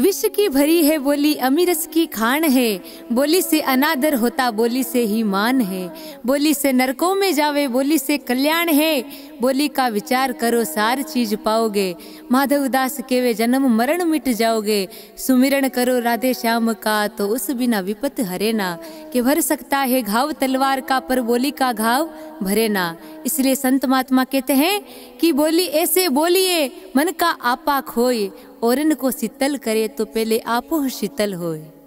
विश्व की भरी है बोली अमीरस की खान है बोली से अनादर होता बोली से ही मान है बोली से नरकों में जावे बोली से कल्याण है बोली का विचार करो सार चीज पाओगे माधव दास के वे जन्म मरण मिट जाओगे सुमिरण करो राधे श्याम का तो उस बिना विपत हरे ना कि भर सकता है घाव तलवार का पर बोली का घाव भरे ना इसलिए संत महात्मा कहते हैं कि बोली ऐसे बोलिए मन का आपा खोए औरन को शीतल करे तो पहले आपो शीतल होए